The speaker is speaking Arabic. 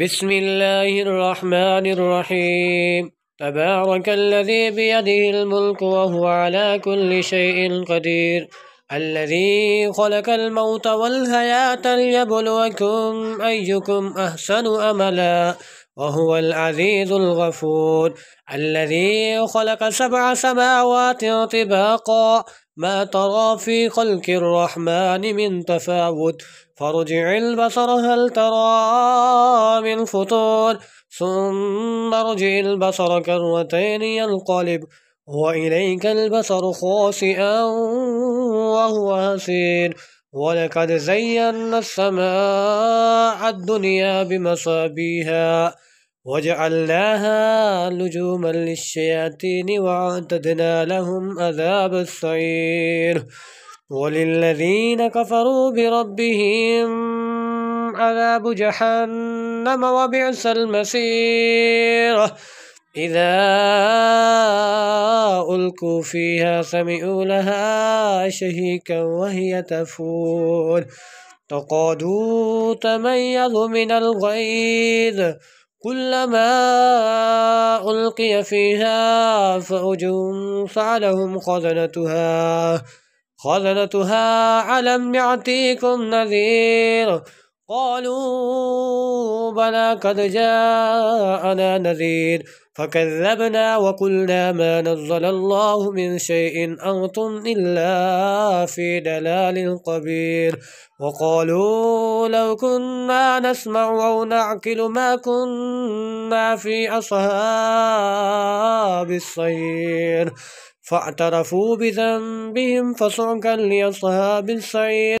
بسم الله الرحمن الرحيم تبارك الذي بيده الملك وهو على كل شيء قدير الذي خلق الموت والحياة ليبلوكم أيكم أحسن أملا وهو العزيز الغفور الذي خلق سبع سماوات طباقا ما ترى في خلق الرحمن من تفاوت فارجع البصر هل ترى من فطور ثم ارجع البصر كروتين ينقلب وإليك البصر خاسئا وهو هسير ولقد زينا السماء الدنيا بمصابيها وجعلناها لجوما للشياطين وأعتدنا لهم عذاب السعير وللذين كفروا بربهم عذاب جهنم وبئس المصير إذا ألقوا فيها سمعوا لها شهيكا وهي تفور تقعدوا تميز من الغيظ كلما ألقي فيها فوج فعلهم خزنتها خزنتها ألم يعتيكم نذير قالوا بلى قد جاءنا نذير فكذبنا وقلنا ما نزل الله من شيء أنتم إلا في دلال قبير وقالوا لو كنا نسمع أو نعقل ما كنا في أصحاب السير فاعترفوا بذنبهم فصعقا لأصحاب السير